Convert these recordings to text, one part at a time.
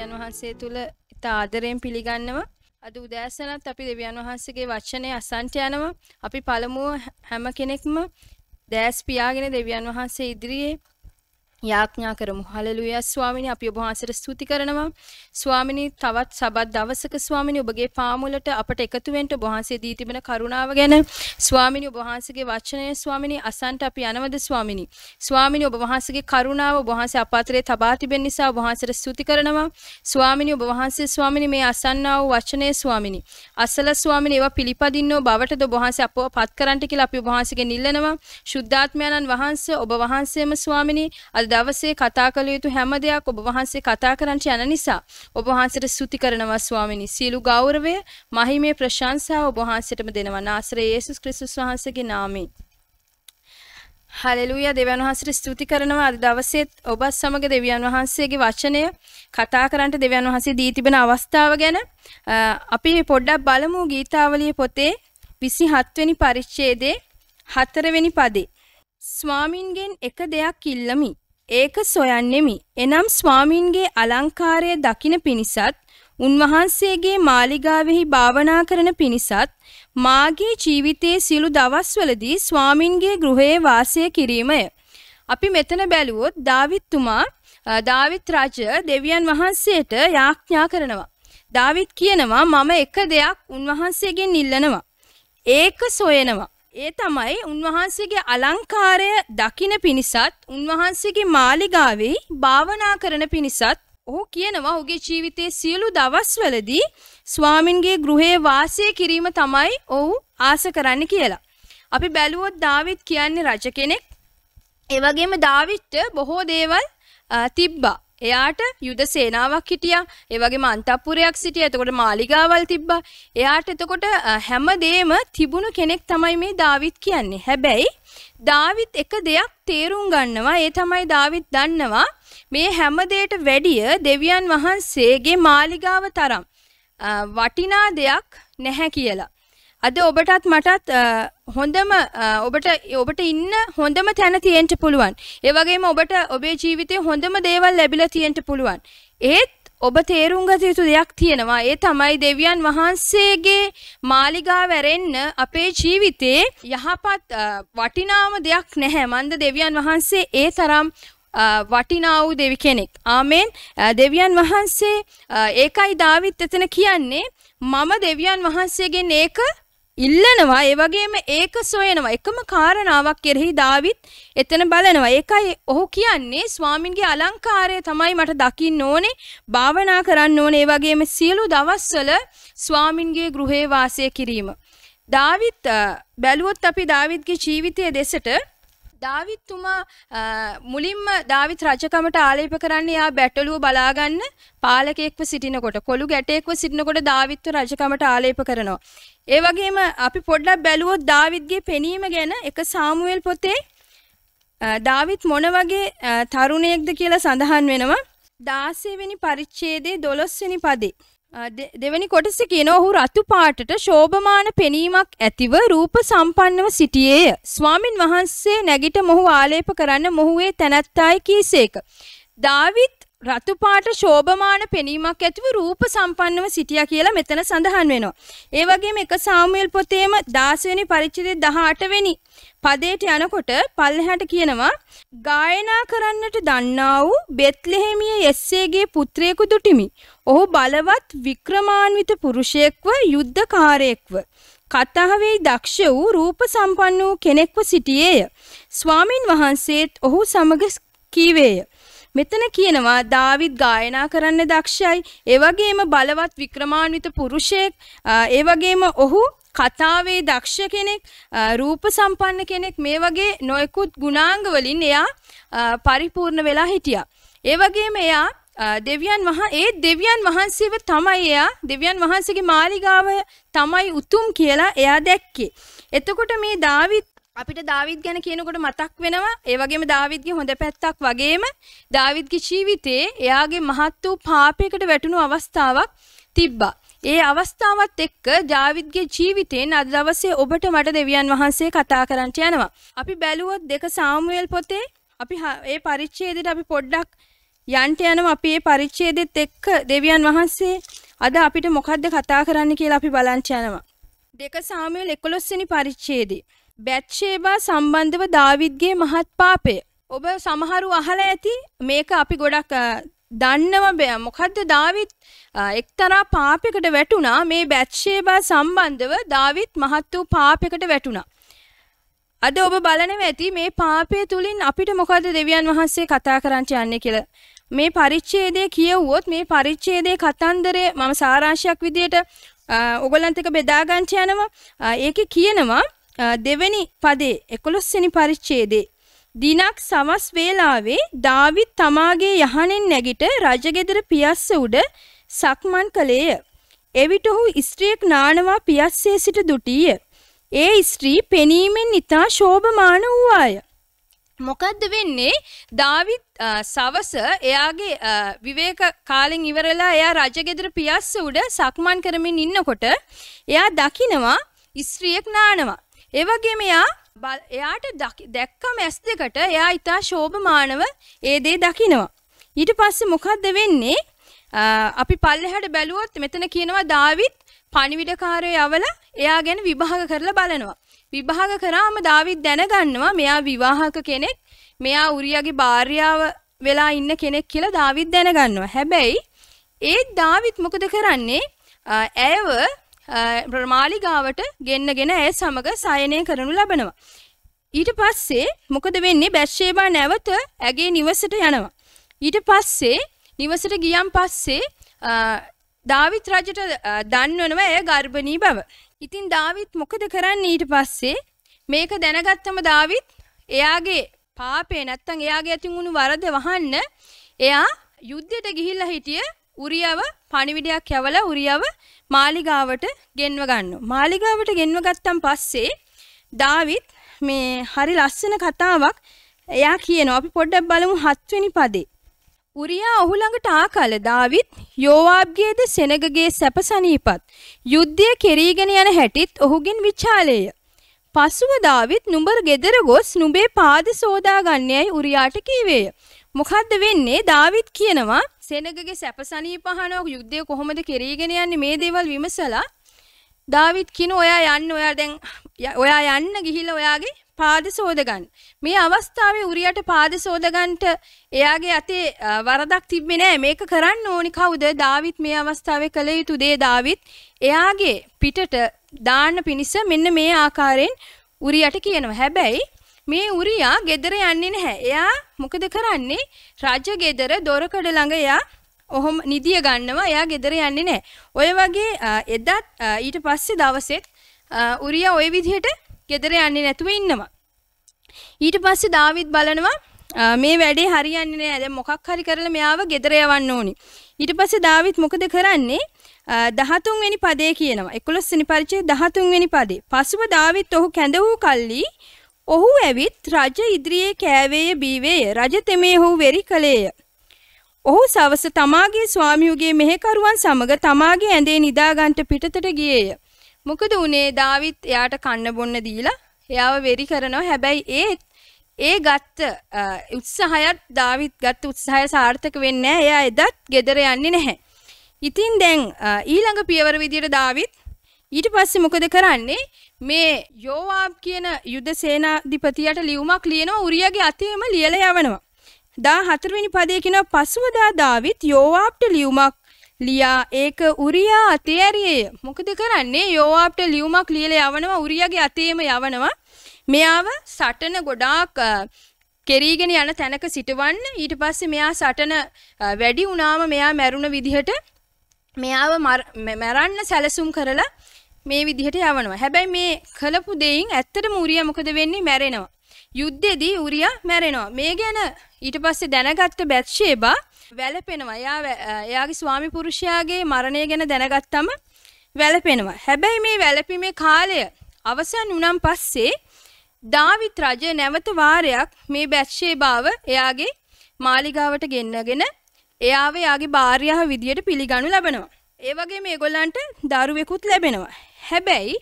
දෙවියන් වහන්සේ තුළ තාදරයෙන් පිළිගන්නවා අද උදෑසනත් අපි දෙවියන් වහන්සේගේ වචනය අසන්ට යනවා අපි පළමුුව හැම කෙනෙක්ම දෑස් පියාගෙන දෙවියන් වහන්සේ ඉදිරියේ යාඥා කරමු. හලෙලුයා ස්වාමිනී අපි ඔබ වහන්සේට ස්තුති කරනවා. ස්වාමිනී තවත් සබත් දවසක ස්වාමිනී ඔබගේ පාමුලට අපට එකතු වෙන්න ඔබ වහන්සේ දී තිබෙන කරුණාව ගැන ස්වාමිනී ඔබ වහන්සේගේ වචනය ස්වාමිනී අසන්ට අපි යනවද ස්වාමිනී. ස්වාමිනී ඔබ වහන්සේගේ කරුණාව ඔබ වහන්සේ අපාතරේ තබා තිබෙන නිසා ඔබ වහන්සේට ස්තුති කරනවා. ස්වාමිනී ඔබ වහන්සේ ස්වාමිනී මේ අසන්නා වූ වචනය ස්වාමිනී. අසල ස්වාමිනී ඒවා පිළිපදින්නෝ බවටද ඔබ වහන්සේ අපව පත් කරන්නට කියලා අපි ඔබ වහන්සේගෙන් ඉල්ලනවා. ශුද්ධාත්මයන්න් වහන්සේ ඔබ වහන්සේම ස්වාමිනී අද දවසේ කතා කළ යුතු හැම දෙයක් ඔබ වහන්සේ කතා කරන්නට යන නිසා ඔබ වහන්සේට සුති කරනවා ස්වාමිනි. සීලු ගෞරවය, මහිමේ ප්‍රශංසාව ඔබ වහන්සේටම දෙනවා. නාසරේ යේසුස් ක්‍රිස්තුස් වහන්සේගේ නාමයෙන්. හලෙලුයා දෙවියන් වහන්සේට ස්තුති කරනවා අද දවසේත් ඔබත් සමග දෙවියන් වහන්සේගේ වචනය කතා කරන්නට දෙවියන් වහන්සේ දී තිබෙන අවස්ථාව ගැන අපි පොඩ්ඩක් බලමු ගීතාවලියේ පොතේ 27 වෙනි පරිච්ඡේදයේ 4 වෙනි පදේ ස්වාමින්ගෙන් එක දෙයක් ඉල්ලමි. ඒක සොයන්නෙමි. එනම් ස්වාමින්ගේ අලංකාරය දකින පිණිසත් උන්වහන්සේගේ මාලිගාවෙහි භාවනා කරන පිණිසත් මාගේ ජීවිතයේ සියලු දවස්වලදී ස්වාමින්ගේ ගෘහයේ වාසය කිරීමය. අපි මෙතන බැලුවොත් දාවිත් තුමා දාවිත් රජ දෙවියන් වහන්සේට යාඥා කරනවා. දාවිත් කියනවා මම එක දෙයක් උන්වහන්සේගෙන් ඉල්ලනවා. ඒක සොයනවා. ඒ තමයි උන්වහන්සේගේ අලංකාරය දකින පිණිසත් උන්වහන්සේගේ මාලිගාවේ භාවනා කරන පිණිසත් ඔහු කියනවා ඔහුගේ ජීවිතයේ සියලු දවස්වලදී ස්වාමින්ගේ ගෘහයේ වාසය කිරීම තමයි ඔහු ආස කරන්න කියලා. අපි බැලුවොත් දාවිත් කියන්නේ රජ කෙනෙක්. ඒ වගේම දාවිත්ට බොහෝ දේවල් තිබ්බා. එයාට යුද සේනාවක් හිටියා ඒ වගේම අන්තපුරයක් සිටියා එතකොට මාලිගාවල් තිබ්බා එයාට එතකොට හැමදේම තිබුණු කෙනෙක් තමයි මේ දාවිත් කියන්නේ හැබැයි දාවිත් එක දෙයක් තේරුම් ගන්නවා ඒ තමයි දාවිත් දන්නවා මේ හැම දෙයට වැඩිය දෙවියන් වහන්සේගේ මාලිගාව තරම් වටිනා දෙයක් නැහැ කියලා අද ඔබටත් මටත් හොඳම ඔබට ඔබට ඉන්න හොඳම තැන තියෙන්ට පුළුවන්. ඒ වගේම ඔබට ඔබේ ජීවිතේ හොඳම දේවල් ලැබිලා තියෙන්ට පුළුවන්. ඒත් ඔබ තේරුම් ගත යුතු දෙයක් තියෙනවා. ඒ තමයි දෙවියන් වහන්සේගේ මාලිගාව ඇරෙන්න අපේ ජීවිතේ යහපත් වටිනාම දෙයක් නැහැ. මන්ද දෙවියන් වහන්සේ ඒ තරම් වටිනා වූ දෙවි කෙනෙක්. ආමෙන් දෙවියන් වහන්සේ ඒකයි දාවිත් එතන කියන්නේ මම දෙවියන් වහන්සේගෙන් ඒක ඉල්ලනවා ඒ වගේම ඒක සොයනවා එකම කාරණාවක් කෙරෙහි දාවිත් එතන බලනවා ඒකයි ඔහු කියන්නේ ස්වාමින්ගේ අලංකාරය තමයි මට දකින්න ඕනේ භාවනා කරන්න ඕනේ ඒ වගේම සියලු දවස්වල ස්වාමින්ගේ ගෘහේ වාසය කිරීම දාවිත් බැලුවොත් අපි දාවිත්ගේ ජීවිතයේ දෙසට දාවිත්තුමා මුලින්ම දාවිත් රජකමට ආලේප කරන්න යා බැටලුව බලාගන්න පාලකෙක්ව සිටිනකොට කොළු ගැටෙක්ව සිටිනකොට දාවිත්ව රජකමට ආලේප කරනවා. ඒ වගේම අපි පොඩ්ඩක් බැලුවොත් දාවිත්ගේ පෙනීම ගැන එක සාමුවෙල් පොතේ දාවිත් මොන වගේ තරුණයෙක්ද කියලා සඳහන් වෙනවා. 16 වෙනි පරිච්ඡේදයේ 12 වෙනි පදේ දෙවැනි කොටස කියන ඔහු රතු පාටට ශෝභමාන පෙනීමක් ඇතිව රූප සම්පන්නව සිටියේය. ස්වාමින් වහන්සේ නැගිට මොහු ආලේප කරන්න මොහුවේ තැනැත්තායි කීසේක. දාවිත් රතු පාට ශෝභමාන පෙනීමක් ඇතිව රූප සම්පන්නව සිටියා කියලා මෙතන සඳහන් වෙනවා. ඒ වගේම එක සාමුවෙල් පොතේම 16 වෙනි පරිච්ඡේදයේ 18 වෙනි පදේට යනකොට පල්ලෙහාට කියනවා ගායනා කරන්නට දන්නා වූ බෙත්ලෙහෙමිය යස්සේගේ පුත්‍රයෙකු දුටිමි. ඔහු බලවත් වික්‍රමාන්විත පුරුෂයෙක්ව යුද්ධකාරයෙක්ව කතාවෙහි දක්ෂ වූ රූප සම්පන්න වූ කෙනෙක්ව සිටියේය. ස්වාමින් වහන්සේත් ඔහු සමග කීවේය. මෙතන කියනවා දාවිත් ගායනා කරන්න දක්ෂයි. ඒ වගේම බලවත් වික්‍රමාන්විත පුරුෂයෙක්. ඒ වගේම ඔහු කතාවේ දක්ෂ කෙනෙක් රූප සම්පන්න කෙනෙක් මේ වගේ නොයෙකුත් ගුණාංග වලින් එයා පරිපූර්ණ වෙලා හිටියා. ඒ වගේම එයා දෙවියන් වහ ඒ දෙවියන් වහන්සේව තමයි එයා දෙවියන් වහන්සේගේ මාලිගාව තමයි උතුම් කියලා එයා දැක්කේ. එතකොට මේ දාවිත් අපිට දාවිත් ගැන කියනකොට මතක් වෙනවා ඒ වගේම දාවිත්ගේ හොඳ පැත්තක් වගේම දාවිත්ගේ ජීවිතේ එයාගේ මහත් වූ පාපයකට වැටුණු අවස්ථාවක් තිබ්බා. ඒ අවස්ථාවත් එක්ක ජාවිත්ගේ ජීවිතයෙන් අද දවසේ ඔබට මට දෙවියන් වහන්සේ කතා කරන්නට යනවා. අපි බැලුවොත් දෙක සාමුවෙල් පොතේ අපි ඒ පරිච්ඡේදයට අපි පොඩ්ඩක් යන්ට යනවා. අපි ඒ පරිච්ඡේදෙත් එක්ක දෙවියන් වහන්සේ අද අපිට මොකද්ද කතා කරන්න කියලා අපි බලන්න යනවා. දෙක සාමුවෙල් 11 වෙනි පරිච්ඡේදේ. බැත්ෂේබා සම්බන්ධව දාවිද්ගේ මහත් පාපය. ඔබ සමහරු අහලා ඇති මේක අපි ගොඩක් දන්නව මොකද්ද දාවිත් එක්තරා පාපයකට වැටුණා මේ බැත්ෂේබා සම්බන්ධව දාවිත් මහත් වූ පාපයකට වැටුණා. අද ඔබ බලනව ඇති මේ පාපය තුලින් අපිට මොකද්ද දෙවියන් වහන්සේ කතා කරන්න යන්නේ කියලා. මේ පරිච්ඡේදය කියවුවොත් මේ පරිච්ඡේදයේ කතන්දරය මම සාරාංශයක් විදියට ඔගලන්ට එක බෙදා ගන්න යනවා. ඒකේ කියනවා දෙවෙනි පදේ 11 වෙනි පරිච්ඡේදයේ දිනක් සවස් වේලාවේ දාවිත් තමාගේ යහනෙන් නැගිට රජගෙදර පියස්ස උඩ සක්මන් කළේය. එවිට ඔහු ස්ත්‍රියක් නානවා පියස්සේ සිට දුටීය. ඒ ස්ත්‍රී පෙනීමෙන් ඉතා ශෝභමාන වූවාය. මොකද්ද වෙන්නේ? දාවිත් සවස එයාගේ විවේක කාලෙන් ඉවරලා එයා රජගෙදර පියස්ස උඩ සක්මන් කරමින් ඉන්නකොට එයා දකිනවා ස්ත්‍රියක් නානවා. ඒ වගේම එයා එයාට දැක්කම ඇස් දෙකට එයා ඉතා ශෝභමානව ඒ දේ දකිනවා. ඊට පස්සේ මොකක්ද වෙන්නේ? අපි පල්ලෙහාට බැලුවොත් මෙතන කියනවා දාවිත් පණිවිඩකාරය යවල එයා ගැන විභාග කරලා බලනවා. විභාග කරාම දාවිත් දැනගන්නවා මෙයා විවාහක කෙනෙක්, මෙයා උරියාගේ භාර්යාව වෙලා ඉන්න කෙනෙක් කියලා දාවිත් දැනගන්නවා. හැබැයි ඒ දාවිත් මොකද කරන්නේ? ඇයව මාලිගාවට ගෙන්නගෙන ඇය සමග සයනය කරනු ලබනවා. ඊට පස්සේ මොකද වෙන්නේ බැස්්ෂේබා නැවත ඇගේ නිවසට යනවා. ඊට පස්සේ නිවසට ගියම් පස්සේ ධවිත් රජට දන්වනව ඇය ගර්භණී බව. ඉතින් ධවිත් මොකද කරන්න ඊට පස්සේ මේක දැනගත්තම ධවිත් එයාගේ පාපේ නැත්තං එයාගේ ඇතිවුණු වරද වහන්න එයා යුද්ධයට ගිහිල්ල හිටිය උරියව පණිවිඩයක් යවලා උරියව මාලිගාවට ගෙන්ව ගන්නවා. මාලිගාවට ගෙන්ව ගත්තන් පස්සේ දාවිත් මේ හරි ලස්සන කතාවක් එයා කියනවා. අපි පොඩ්ඩක් බලමු 7 වෙනි පදේ. උරියා ඔහු ළඟට ආකල දාවිත් යෝවාබ්ගේද සෙනගගේ සැපසනීපත් යුද්ධය කෙරීගෙන යන හැටිත් ඔහුගෙන් විචාලේය. පසුව දාවිත් නුඹර ගෙදර ගොස් නුඹේ පාද සෝදා ගන්නයයි උරියාට කීවේය. මොකද්ද වෙන්නේ? දාවිත් කියනවා සෙනගගේ සැපසනී පහනක් යුද්ධය කොහොමද කෙරීගෙන යන්නේ මේ දේවල් විමසලා දාවිත් කින ඔයා යන්න ඔයා දැන් ඔයා යන්න ගිහිල්ලා ඔයාගේ පාද සෝදගන්න. මේ අවස්ථාවේ උරියට පාද සෝදගන්නට එයාගේ අතේ වරදක් තිබ්බේ නෑ. මේක කරන්න ඕනි කවුද? දාවිත් මේ අවස්ථාවේ කළ යුතු දේ දාවිත් එයාගේ පිටට දාන්න පිණිස මෙන්න මේ ආකාරයෙන් උරියට කියනවා. හැබැයි මේ උරියා ගෙදර යන්නේ නැහැ. එයා මොකද කරන්නේ? රජ ගෙදර දොරකඩ ළඟ එයා ඔහොම නිදිය ගන්නවා. එයා ගෙදර යන්නේ නැහැ. ඔය වගේ එදත් ඊට පස්සේ දවසෙත් උරියා ওই විදිහට ගෙදර යන්නේ නැතුව ඉන්නවා. ඊට පස්සේ දාවිත් බලනවා මේ වැඩේ හරියන්නේ නැහැ. දැන් මොකක් හරි කරලා මෙයාව ගෙදර යවන්න ඕනි. ඊට පස්සේ දාවිත් මොකද කරන්නේ? දහතුන්වෙනි පදේ කියනවා. එකොළොස්වෙනි පරිච්ඡේ දහතුන්වෙනි පදේ. පසුව දාවිත් ඔහු කැඳ වූ කල්ලි ඔහු ඇවිත් රජ ඉදිරියේ කෑවේය බීවේය රජ තෙමේ ඔහු වෙරි කළේය. ඔහු සවස තමාගේ ස්වාමියුගේ මෙහෙකරුවන් සමග තමාගේ ඇඳේ නිදාගන්ට පිටතට ගියේය. මොකද උනේ දාවිත් එයාට කන්න බොන්න දීලා එයාව වෙරි කරනවා. හැබැයි ඒ ඒ ගත්ත උත්සාහයත් දාවිත් ගත්ත උත්සාහය සාර්ථක වෙන්නේ නැහැ. එයා එදත් ගෙදර යන්නේ නැහැ. ඉතින් දැන් ඊළඟ පියවර විදියට දාවිත් ඊට පස්සේ මොකද කරන්නේ? මේ යෝවාබ් කියන යුද සේනාධිපතියට ලියුමක් ලියනවා උරියගේ අතේම ලියලා යවනවා. දා හතරවෙනි පදේ කියන පසුවදා දාවිත් යෝවාබ්ට ලියුමක් ලියා ඒක උරියා අතේ ඇරියේය. මොකද කරන්නේ යෝවාබ්ට ලියුමක් ලියලා යවනවා උරියගේ අතේම යවනවා. මෙයාව සටන ගොඩාක් කෙරීගෙන යන තැනක සිටවන්න ඊට පස්සේ මෙයා සටන වැඩි වුණාම මෙයා මැරුණ විදිහට මෙයාව මැරන්න සැලසුම් කරලා මේ විදිහට යවනවා. හැබැයි මේ කළපු දෙයින් ඇත්තටම උරියා මොකද වෙන්නේ? මැරෙනවා. යුද්ධෙදී උරියා මැරෙනවා. මේ ගැන ඊට පස්සේ දැනගත්ත බැත්ෂේබා වැළපෙනවා. එයා එයාගේ ස්වාමි පුරුෂයාගේ මරණය ගැන දැනගත්තම වැළපෙනවා. හැබැයි මේ වැළපීමේ කාලය අවසන් වුණන් පස්සේ දාවිත් රජ නැවත වාරයක් මේ බැත්ෂේබාව එයාගේ මාලිගාවට ගෙන්නගෙන එයාව එයාගේ භාර්යාව විදියට පිළිගනු ලබනවා. ඒ වගේ මේගොල්ලන්ට දරුවෙකුත් ලැබෙනවා. හැබැයි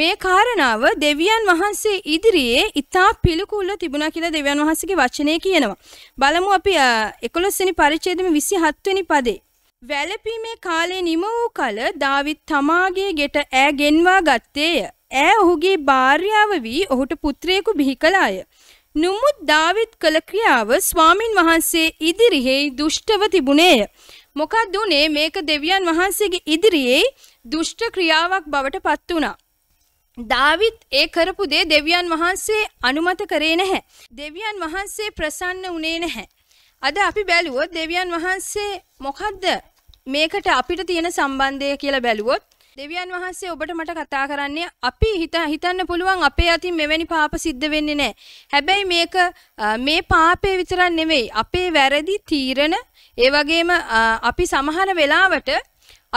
මේ කාරණාව දෙවියන් වහන්සේ ඉදිරියේ ඉතා පිළිකුල්ල තිබුණා කියලා දෙවියන් වහන්සේගේ වචනය කියනවා. බලමු අපි 11 වෙනි පරිච්ඡේදෙම 27 වෙනි පදේ. වැළපීමේ කාලය නිම වූ කල දාවිත් තමාගේ ගෙට ඈ ගෙන්වා ගත්තේය. ඈ ඔහුගේ භාර්යාව වී ඔහුට පුත්‍රයෙකු බිහි කළාය. නමුත් දාවිත් කළ ක්‍රියාව ස්වාමින් වහන්සේ ඉදිරියේ දුෂ්ටව තිබුණේය. මොකක්ද උනේ මේක දෙවියන් වහන්සේගේ ඉදිරියේ දුෂ්ට ක්‍රියාවක් බවට පත් වුණා. දාවිත් ඒ කරපු දේ දෙවියන් වහන්සේ අනුමත කරේ නැහැ. දෙවියන් වහන්සේ ප්‍රසන්න වුණේ නැහැ. අද අපි බැලුවොත් දෙවියන් වහන්සේ මොකද්ද මේකට අපිට තියෙන සම්බන්ධය කියලා බැලුවොත් දෙවියන් වහන්සේ ඔබට මට කතා කරන්නේ අපි හිත හිතන්න පුළුවන් අපේ අතින් මෙවැනි පාප සිද්ධ වෙන්නේ නැහැ. හැබැයි මේක මේ පාපේ විතරක් නෙවෙයි. අපේ වැරදි තීරණ ඒ වගේම අපි සමහර වෙලාවට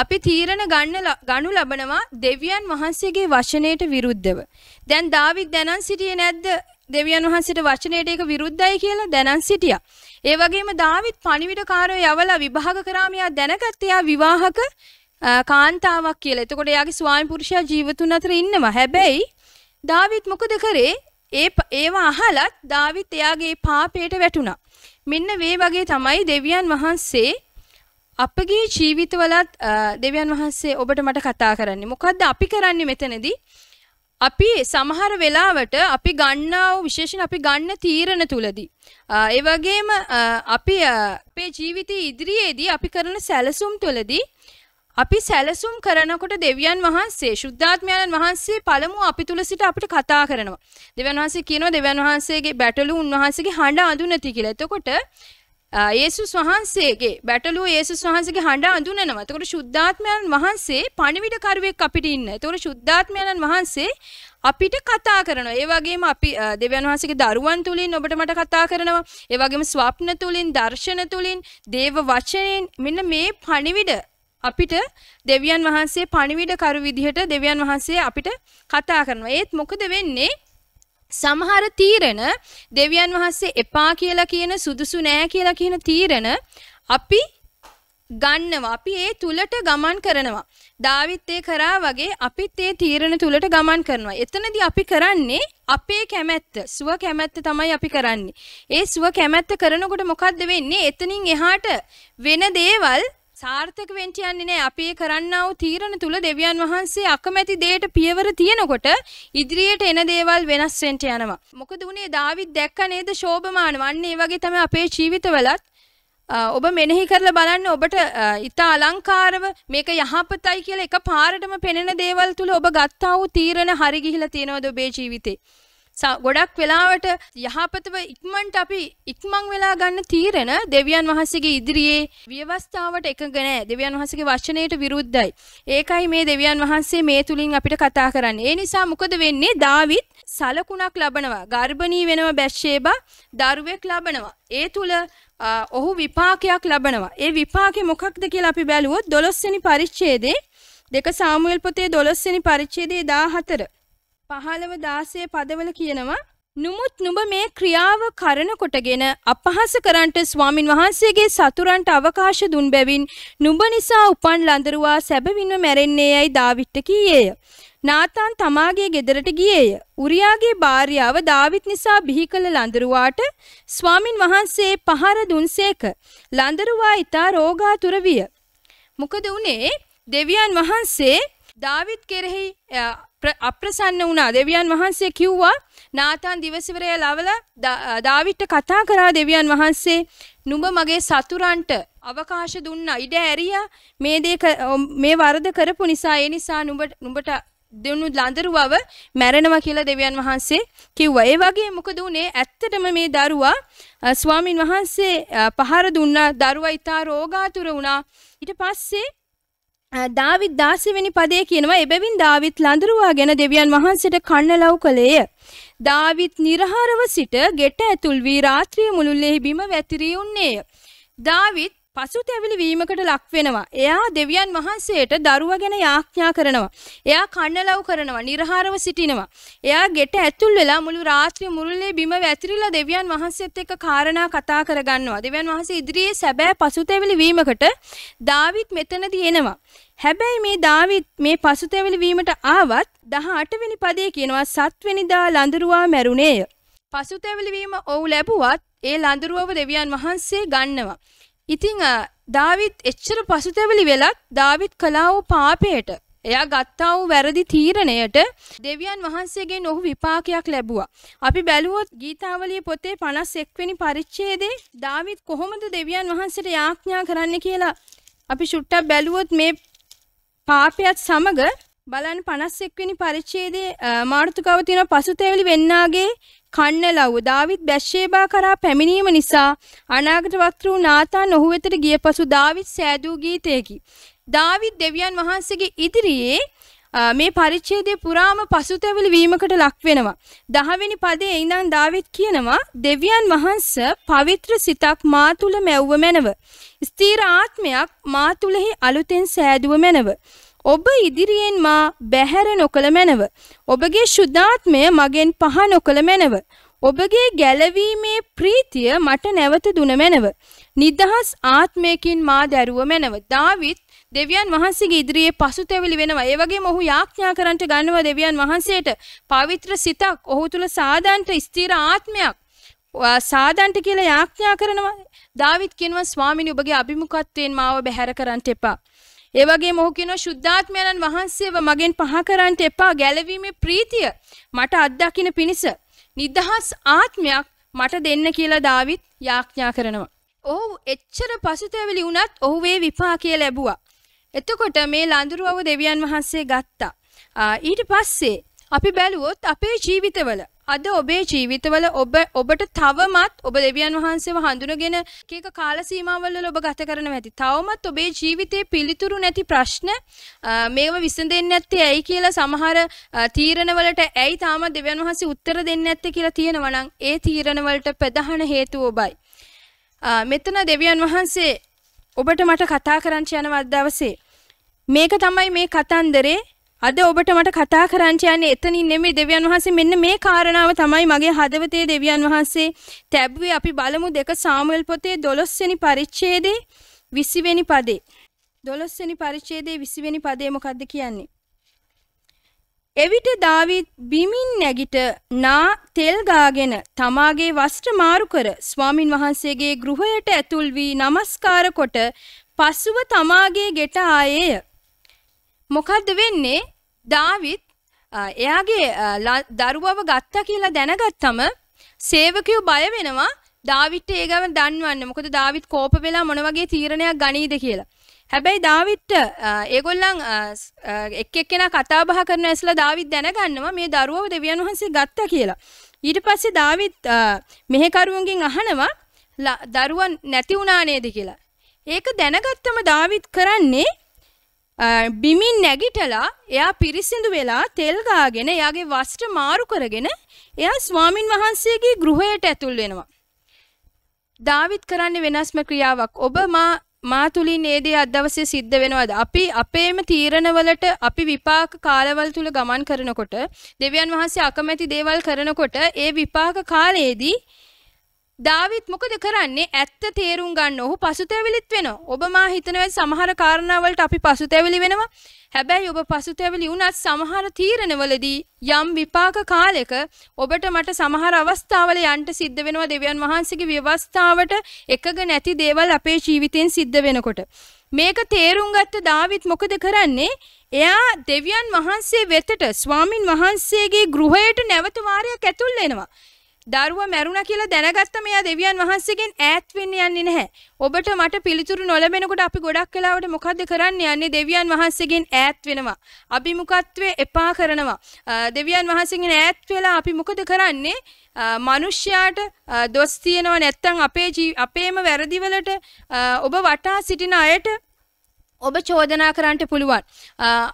අපි තීරණ ගන්න ගනු ලබනවා දෙවියන් වහන්සේගේ වචනයට විරුද්ධව. දැන් දාවිත් දැනන් සිටියේ නැද්ද? දෙවියන් වහන්සේට වචනයට ඒක විරුද්ධයි කියලා දැනන් සිටියා. ඒ වගේම දාවිත් පණිවිඩකාරයෝ යවලා විභාග කරාම එයා දැනගත්තේ එයා විවාහක කාන්තාවක් කියලා. එතකොට එයාගේ ස්වාමි පුරුෂයා ජීවතුන් අතර ඉන්නවා. හැබැයි දාවිත් මොකද කරේ? ඒ ඒවා අහලත් දාවිත් එයාගේ පාපයට වැටුණා. මෙන්න මේ වගේ තමයි දෙවියන් වහන්සේ අපගේ ජීවිතවලත් දෙවියන් වහන්සේ ඔබට මට කතා කරන්නේ. මොකද්ද අපි කරන්නේ මෙතනදී? අපි සමහර වෙලාවට අපි ගන්නාව විශේෂණ අපි ගන්න තීරණ තුළදී. ඒ වගේම අපි අපේ ජීවිතය ඉදිරියේදී අපි කරන සැලසුම් තුළදී අපි සැලසුම් කරනකොට දෙවියන් වහන්සේ ශුද්ධාත්මයන් වහන්සේ පළමුව අපි තුල සිට අපිට කතා කරනවා. දෙවියන් වහන්සේ කියනවා දෙවියන් වහන්සේගේ බැටළු උන්වහන්සේගේ හඬ අඳු නැති කියලා. එතකොට යේසුස් වහන්සේගේ බැටළු යේසුස් වහන්සේගේ හඬ අඳුනනවා. එතකොට ශුද්ධාත්මයන් වහන්සේ පණිවිඩකරුවෙක් අපිට ඉන්න. එතකොට ශුද්ධාත්මයන් වහන්සේ අපිට කතා කරනවා. ඒ වගේම අපි දෙවියන් වහන්සේගේ දරුවන් තුලින් ඔබට මට කතා කරනවා. ඒ වගේම ස්වප්න තුලින්, දර්ශන තුලින්, දේව වචනෙන් මෙන්න මේ පණිවිඩ අපිට දෙවියන් වහන්සේ පණිවිඩකරු විදිහට දෙවියන් වහන්සේ අපිට කතා කරනවා. ඒත් මොකද වෙන්නේ? සමහර තීරණ දෙවියන් වහන්සේ එපා කියලා කියන සුදුසු නෑ කියලා කියන තීරණ අපි ගන්නවා. අපි ඒ තුලට ගමන් කරනවා. දාවිත් ඒ කරා වගේ අපිත් ඒ තීරණ තුලට ගමන් කරනවා. එතනදී අපි කරන්නේ අපේ කැමැත්ත, සුව කැමැත්ත තමයි අපි කරන්නේ. ඒ සුව කැමැත්ත කරනකොට මොකද්ද වෙන්නේ? එතනින් එහාට වෙන දේවල් සාර්ථක වෙන්න යන්නේ නැහැ. අපි ඒ කරන්නා වූ තීරණ තුල දෙවියන් වහන්සේ අකමැති දෙයට පියවර තියනකොට ඉදිරියට එන දේවල් වෙනස් වෙන්න යනවා. මොකද උනේ දාවිත් දැක්ක නේද ශෝභමානව. අන්න ඒ වගේ තමයි අපේ ජීවිතවලත් ඔබ මෙනෙහි කරලා බලන්න ඔබට ඊට අලංකාරව මේක යහපතයි කියලා එක පාරටම පෙනෙන දේවල් තුල ඔබ ගත්තා වූ තීරණ හරි ගිහිලා තියෙනවද ඔබේ ජීවිතේ? ගොඩක් වෙලාවට යහපතව ඉක්මන්ට අපි ඉක්මං වෙලා ගන්න තීරණ දෙවියන් වහන්සේගේ ඉදිරියේ ව්‍යවස්ථාවට එකඟ නෑ දෙවියන් වහන්සේගේ වචනයට විරුද්ධයි. ඒකයි මේ දෙවියන් වහන්සේ මේ තුලින් අපිට කතා කරන්නේ. ඒ නිසා මොකද වෙන්නේ? දාවිත් සලකුණක් ලබනවා. ගර්භණී වෙනව බැස්ෂේබා දරුවෙක් ලබනවා. ඒ තුල ඔහු විපාකයක් ලබනවා. ඒ විපාකේ මොකක්ද කියලා අපි බැලුවොත් 12 වෙනි පරිච්ඡේදයේ දෙක සාමුවෙල් පොතේ 12 වෙනි පරිච්ඡේදයේ 14 පහළව දාසය පදවල කියනවා නුමුත් නුඹ මේ ක්‍රියාව කරන කොටගෙන අපහාස කරන්ට ස්වාමින් වහන්සේගේ සතුරන්ට අවකාශ දුන් බැවින් නුඹ නිසා උපන් ලඳරුවා සැබවින්ම මැරෙන්නේ යයි දාවිට්ට කීයේය. නාතාන් තමාගේ ගෙදරට ගියේය. උරියාගේ භාර්යාව දාවිත් නිසා බිහි කළ ලඳරුවාට ස්වාමින් වහන්සේ පහර දුන්සේක. ලඳරුවා ඊතා රෝගාතුර විය. මොකද උනේ දෙවියන් වහන්සේ දාවිත් කෙරෙහි අප්‍රසන්න වුණා. දෙවියන් වහන්සේ කිව්වා නාතන් දිවසිවරය ලවල දාවිට්ට කතා කරා දෙවියන් වහන්සේ නුඹ මගේ සතුරන්ට අවකාශ දුන්නා. ඉඩ ඇරියා මේ දේ මේ වරද කරපු නිසා ඒ නිසා නුඹ නුඹට දෙනු ලඳරුවව මැරෙනවා කියලා දෙවියන් වහන්සේ කිව්වා. ඒ වගේ මොකද උනේ? ඇත්තටම මේ දරුවා ස්වාමින් වහන්සේ පහර දුන්නා. දරුවා ඊට රෝගාතුර වුණා. ඊට පස්සේ දාවිත් දාසවෙනි පදේ කියනවා එබැවින් දාවිත් ලඳුරුවා ගැන දෙවියන් වහන්සේට කන්න ලව් කළේය. දාවිත් නිර්හාරව සිට ගෙට ඇතුල් වී රාත්‍රිය මුළුල්ලෙහි බිම වැතිරී උන්නේය. දාවිත් පසුතැවිලි වීමකට ලක් වෙනවා. එයා දෙවියන් වහන්සේට දරුවා ගැන යාඥා කරනවා. එයා කන්නලව් කරනවා, නිර්හාරව සිටිනවා. එයා ගෙට ඇතුල් වෙලා මුළු රාත්‍රිය මුළුල්ලේ බිම වැතිරිලා දෙවියන් වහන්සේත් එක්ක කාරණා කතා කරගන්නවා. දෙවියන් වහන්සේ ඉදිරියේ සැබෑ පසුතැවිලි වීමකට දාවිත් මෙතනදී එනවා. හැබැයි මේ දාවිත් මේ පසුතැවිලි වීමට ආවත් 18 වෙනි පදයේ කියනවා සත්වෙනිදා ලඳරුවා මැරුණේය. පසුතැවිලි වීම ඔව් ලැබුවත් ඒ ලඳරුවව දෙවියන් වහන්සේ ගන්නවා. ඉතිං දාවිත් එච්චර පසුතැවලි වෙලත් දාවිත් කලා වූ පාපයට එයා ගත්තා වූ වැරදි තීරණයට දෙවියන් වහන්සේගේ නොහු විපාකයක් ලැබුවා. අපි බැලුවොත් ගීතාවලිය පොතේ 51 වෙනි පරිච්ඡේදයේ දාවිත් කොහොමද දෙවියන් වහන්සේට යාඥා කරන්න කියලා අපි සුට්ටක් බැලුවොත් මේ පාපයත් සමග බලන්න 51 වෙනි පරිච්ඡේදයේ මාර්තුකාව තියෙන පසුතැවිලි වෙන්නාගේ කන්න ලව් දාවිත් බැස්ෂේබා කරා පැමිණීම නිසා අනාගත වක්තෘ නාතාන් ඔහු වෙතට ගිය පසු දාවිත් සෑදූ ගීතයකි. දාවිත් දෙවියන් වහන්සේගේ ඉදිරියේ මේ පරිච්ඡේදය පුරාම පසුතැවිලි වීමකට ලක් වෙනවා. 10 වෙනි පදයේ ඉඳන් දාවිත් කියනවා දෙවියන් වහන්ස පවිත්‍ර සිතක් මා තුල මැව්ව මැනව. ස්ථීර ආත්මයක් මා තුලෙහි අලුතෙන් සෑදුව මැනව. ඔබ ඉදිරියෙන් මා බැහැර නොකළ මැනව. ඔබගේ ශුද්ධාත්මය මගෙන් පහ නොකළ මැනව. ඔබගේ ගැලවීමේ ප්‍රීතිය මට නැවත දුන මැනව. නිදහස් ආත්මයකින් මා දැරුව මැනව. දාවිත් දෙවියන් වහන්සේගේ ඉදිරියේ පසුතැවිලි වෙනවා. ඒ වගේම ඔහු යාඥා කරන්ට ගන්නවා දෙවියන් වහන්සේට පවිත්‍ර සිතක්, ඔහු තුල සාදන්ට ස්ථිර ආත්මයක්, සාදන්ට කියලා යාඥා කරනවා. දාවිත් කියනවා ස්වාමිනී ඔබගේ අභිමුඛත්වයෙන් මාව බැහැර කරන්ට එපා. ඒ වගේ මොහු කියනවා ශුද්ධාත්මයන්න් වහන්සේව මගෙන් පහ කරන්නට එපා ගැලවීමේ ප්‍රීතිය මට අත්දකින්න පිණිස නිදහස් ආත්මයක් මට දෙන්න කියලා දාවිත් යාඥා කරනවා. ඔහු එච්චර පසුතැවිලි වුණත් ඔහු වේ විපාකය ලැබුවා. එතකොට මේ ලඳුරුවව දෙවියන් වහන්සේ ගත්තා. ඊට පස්සේ අපි බැලුවොත් අපේ ජීවිතවල අද ඔබේ ජීවිතවල ඔබ ඔබට තවමත් ඔබ දෙවියන් වහන්සේව හඳුනගෙන කීක කාල සීමාවල්වල ඔබ ගත කරන ඇති. තවමත් ඔබේ ජීවිතයේ පිළිතුරු නැති ප්‍රශ්න මේව විසඳෙන්නේ නැත්තේ ඇයි කියලා සමහර තීරණවලට ඇයි තාම දෙවියන් වහන්සේ උත්තර දෙන්නේ නැත්තේ කියලා තියෙනවා නම් ඒ තීරණවලට ප්‍රධාන හේතුව ඔබයි. මෙතන දෙවියන් වහන්සේ ඔබට මට කතා කරන්න යන දවසේ මේක තමයි මේ කතන්දරේ අද ඔබට මට කතා කරන්න යන්නේ එතනින් නෙමෙයි දෙවියන් වහන්සේ මෙන්න මේ කාරණාව තමයි මගේ හදවතේ දෙවියන් වහන්සේ තැබුවේ අපි බලමු දෙක සාමුවෙල් පොතේ 12 වෙනි පරිච්ඡේදේ 20 වෙනි පදේ 12 වෙනි පරිච්ඡේදේ 20 වෙනි පදේ මොකද්ද කියන්නේ එවිට දාවිත් බිමින් නැගිට නා තෙල් ගාගෙන තමාගේ වස්ත්‍ර මාරු කර ස්වාමින් වහන්සේගේ ගෘහයට ඇතුල් වී নমස්කාර කොට පසුව තමාගේ ගෙට ආයේය මොකද්ද වෙන්නේ? දාවිත් එයාගේ දරුවව ගත්තා කියලා දැනගත්තම සේවකයෝ බය වෙනවා දාවිට්ට ඒ ගැන දන්වන්න. මොකද දාවිත් කෝප වෙලා මොන වගේ තීරණයක් ගනීද කියලා. හැබැයි දාවිත්ට ඒගොල්ලන් එක් එක්කෙනා කතා බහ කරන ඇස්ලා දාවිත් දැනගන්නවා මේ දරුවව දෙවියන් වහන්සේ ගත්තා කියලා. ඊට පස්සේ දාවිත් මෙහෙකරුවන්ගෙන් අහනවා දරුවන් නැති වුණා නේද කියලා. ඒක දැනගත්තම දාවිත් කරන්නේ බිමින් නැගිටලා එයා පිරිසිදු වෙලා තෙල්ගාගෙන එයාගේ වස්ට මාරු කරගෙන එයා ස්වාමින් වහන්සේගේ ගෘහයට ඇතුල් වෙනවා. දාවිත් කරන්න වෙනස්ම ක්‍රියාවක් ඔබ මා මා තුළින් ඒදේ අදවසේ සිද්ධ වෙනවද අපි අපේම තීරණවලට අපි විපාක කාලවල තුළ ගමන් කරනකොට දෙවියන් වහන්සේ අකමැති දේවල් කරනකොට ඒ විපාක කාලයේදී දාවිත් මොකද කරන්නේ ඇත්ත තේරුම් ගන්න ඔහු පසුතැවිලිත් වෙනවා. ඔබ මා හිතනවා සමහර කාරණාවලට අපි පසුතැවිලි වෙනවා. හැබැයි ඔබ පසුතැවිලි වුණත් සමහර තීරණවලදී යම් විපාක කාලෙක ඔබට මට සමහර අවස්ථාවල යන්න සිද්ධ වෙනවා දෙවියන් වහන්සේගේ ව්‍යවස්ථාවට එකග නැති දේවල් අපේ ජීවිතෙන් සිද්ධ වෙනකොට. මේක තේරුම් ගත්ත දාවිත් මොකද කරන්නේ? එයා දෙවියන් වහන්සේ වෙතට ස්වාමින් වහන්සේගේ ගෘහයට නැවත වාරයක් ඇතුල් වෙනවා. දරුව මැරුණ කියලා දැනගත්ත මෙයා දෙවියන් වහන්සේගෙන් ඈත් වෙන්න යන්නේ නැහැ. ඔබට මට පිළිතුරු නොලැබෙනකොට අපි ගොඩක් වෙලාවට මොකද්ද කරන්න යන්නේ? දෙවියන් වහන්සේගෙන් ඈත් වෙනවා. අභිමුඛත්වයේ එපා කරනවා. දෙවියන් වහන්සේගෙන් ඈත් වෙලා අපි මොකද කරන්නේ? මනුෂ්‍යයාට දොස් තියනවා නැත්තම් අපේ අපේම වැරදිවලට ඔබ වටා සිටින අයට ඔබ චෝදනා කරන්නට පුළුවන්.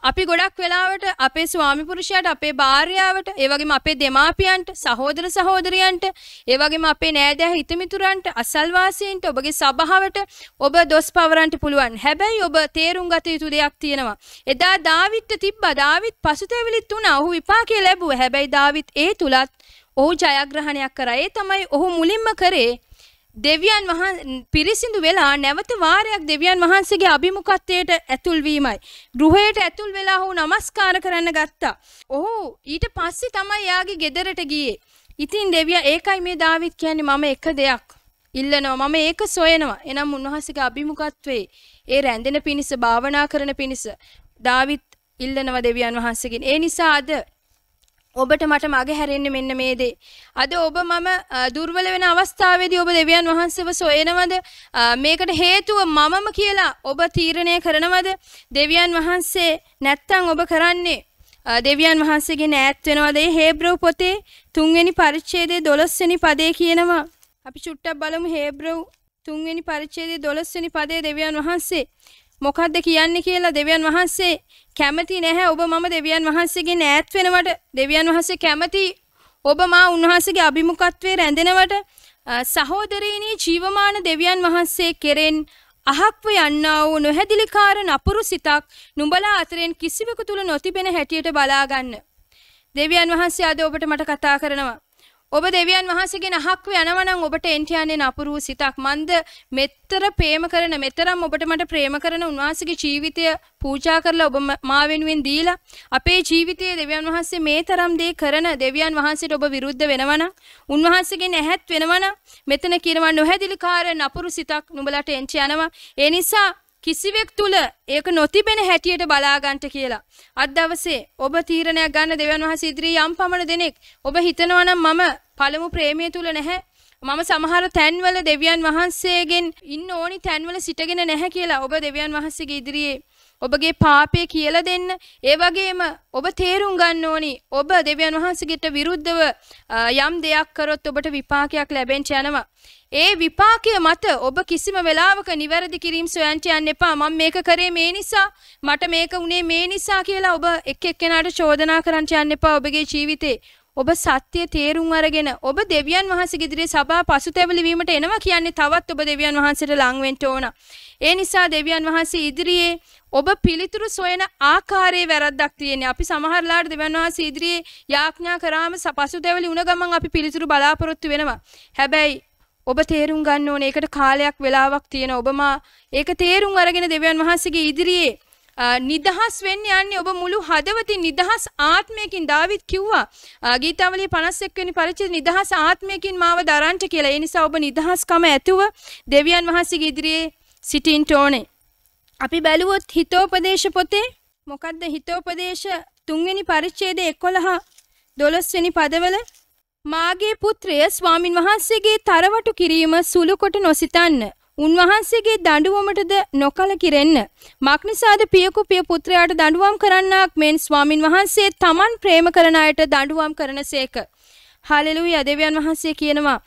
අපි ගොඩක් වෙලාවට අපේ ස්වාමිපුරුෂයාට අපේ භාර්යාවට ඒ වගේම අපේ දෙමාපියන්ට සහෝදර සහෝදරියන්ට ඒ වගේම අපේ නෑදෑ හිතමිතුරන්ට අසල්වාසීන්ට ඔබගේ සභාවට ඔබ දොස් පවරන්නට පුළුවන්. හැබැයි ඔබ තේරුම් ගත යුතු දෙයක් තියෙනවා. එදා දාවිත්ට තිබ්බා. දාවිත් පසුතැවිලිත් වුණා. ඔහු විපාකේ ලැබුවා. හැබැයි දාවිත් ඒ තුලත් ඔහු ජයග්‍රහණයක් කරා. ඒ තමයි ඔහු මුලින්ම කරේ දෙවියන් වහන් පිරිසිදු වෙලා නැවත වාරයක් දෙවියන් වහන්සේගේ අභිමුකත්වයට ඇතුල්වීමයි. ගෘහයට ඇතුල් වෙලා හු නමස්කාර කරන්න ගත්තා. ඔහු ඊට පස්සේ තමයි යාගේ ගෙදරට ගියේ. ඉතින් දෙවිය ඒකයි මේ දාවිත් කියන්නේ මම එක දෙයක් ඉල්ලනවා මම ඒක සොයනවා. එනම් උන්වහන්සේගේ අභිමුකත්වයේ ඒ රැඳෙන පිණිස භාවනා කරන පිණිස දාවිත් ඉල්ලනවා දෙවියන් වහන්සේගෙන්. ඒ නිසා අද ඔබට මට මග හැරෙන්න මෙන්න මේ දේ. අද ඔබ මම දුර්වල වෙන අවස්ථාවේදී ඔබ දෙවියන් වහන්සේව සොයනවද? මේකට හේතුව මමම කියලා ඔබ තීරණය කරනවද? දෙවියන් වහන්සේ නැත්තම් ඔබ කරන්නේ දෙවියන් වහන්සේගේ නෑත් වෙනවද? හේබ්‍රව පොතේ 3 වෙනි පරිච්ඡේදයේ 12 වෙනි පදේ කියනවා. අපි චුට්ටක් බලමු හේබ්‍රව තුන්වෙනි පරිච්ඡේදයේ 12 වෙනි පදයේ දෙවියන් වහන්සේ මොකක්ද කියන්නේ කියලා දෙවියන් වහන්සේ කැමති නැහැ ඔබ මම දෙවියන් වහන්සේගෙන් ඈත් වෙනවට දෙවියන් වහන්සේ කැමති ඔබ මා උන්වහන්සේගේ අභිමුඛත්වයේ රැඳෙනවට සහෝදරීනි ජීවමාන දෙවියන් වහන්සේ කෙරෙන් අහක්ව යන්නා වූ නොහැදිලිකාර නපුරු සිතක් නුඹලා අතරෙන් කිසිවෙකු තුල නොතිබෙන හැටියට බලා ගන්න. දෙවියන් වහන්සේ අද ඔබට මට කතා කරනවා. ඔබ දෙවියන් වහන්සේගේ නහක්ව යනවනම් ඔබට එන්ට යන්නේ නපුරු සිතක් මන්ද මෙතර ප්‍රේම කරන මෙතරම් ඔබට මට ප්‍රේම කරන උන්වහන්සේගේ ජීවිතය පූජා කරලා ඔබ මා වෙනුවෙන් දීලා අපේ ජීවිතයේ දෙවියන් වහන්සේ මේ තරම් දේ කරන දෙවියන් වහන්සේට ඔබ විරුද්ධ වෙනවනම් උන්වහන්සේගේ නැහැත් වෙනවනම් මෙතන කියනවා නොහැදිලි කාර්ය නපුරු සිතක් නුඹලට එන්ට යනවා ඒ නිසා කිසිවෙක් තුල ඒක නොතිබෙන හැටියට බලාගන්ට කියලා. අද දවසේ ඔබ තීරණයක් ගන්න දෙවියන් වහන්සේ ඉදිරියේ යම් පමණ දෙනෙක් ඔබ හිතනවා නම් මම පළමු ප්‍රේමය තුල නැහැ මම සමහර තැන්වල දෙවියන් වහන්සේගෙන් ඉන්න ඕනි තැන්වල සිටගෙන නැහැ කියලා ඔබ දෙවියන් වහන්සේගේ ඉදිරියේ ඔබගේ පාපය කියලා දෙන්න. ඒ වගේම ඔබ තේරුම් ගන්න ඕනි ඔබ දෙවියන් වහන්සේගෙට විරුද්ධව යම් දෙයක් කරොත් ඔබට විපාකයක් ලැබෙන්න යනවා. ඒ විපාකය මත ඔබ කිසිම වෙලාවක නිවැරදි කිරීම සොයන්ට යන්න එපා. මම මේක කරේ මේ නිසා, මට මේක උනේ මේ නිසා කියලා ඔබ එක් එක්කෙනාට චෝදනා කරන්න යන්න එපා ඔබගේ ජීවිතේ. ඔබ සත්‍ය තේරුම් අරගෙන ඔබ දෙවියන් වහන්සේ ඉදිරියේ සබා පසුතැවිලි වීමට එනවා කියන්නේ තවත් ඔබ දෙවියන් වහන්සේට ලං වෙන්න ඕන. ඒ නිසා දෙවියන් වහන්සේ ඉදිරියේ ඔබ පිළිතුරු සොයන ආකාරයේ වැරද්දක් තියෙන්නේ. අපි සමහරලාට දෙවන් වහන්සේ ඉදිරියේ යාඥා කරාම පසුතැවිලි වුණ ගමන් අපි පිළිතුරු බලාපොරොත්තු වෙනවා. හැබැයි ඔබ තේරුම් ගන්න ඕනේ ඒකට කාලයක් වෙලාවක් තියෙන ඔබම ඒක තේරුම් අරගෙන දෙවියන් වහන්සේගේ ඉදිරියේ නිදහස් වෙන්න යන්නේ ඔබ මුළු හදවතින් නිදහස් ආත්මයකින් දාවිත් කිව්වා ගීතාවලියේ 51 වෙනි පරිච්ඡේද නිදහස් ආත්මයකින් මාව දරන්නට කියලා. ඒ නිසා ඔබ නිදහස්කම ඇතුව දෙවියන් වහන්සේගේ ඉදිරියේ සිටින්න ඕනේ. අපි බැලුවොත් හිතෝපදේශ පොතේ මොකක්ද හිතෝපදේශ තුන්වෙනි පරිච්ඡේද 11 12වෙනි පදවල මාගේ පුත්‍රය ස්වාමින් වහන්සේගේ තරවටු කිරීම සුළු කොට නොසිතන්න උන්වහන්සේගේ දඬුවමටද නොකලකිරෙන්න මක්නිසාද පියකු පිය පුත්‍රයාට දඬුවම් කරන්නාක් මෙන් ස්වාමින් වහන්සේ තමන් ප්‍රේම කරන අයට දඬුවම් කරනසේක හාලෙලුයා දෙවියන් වහන්සේ කියනවා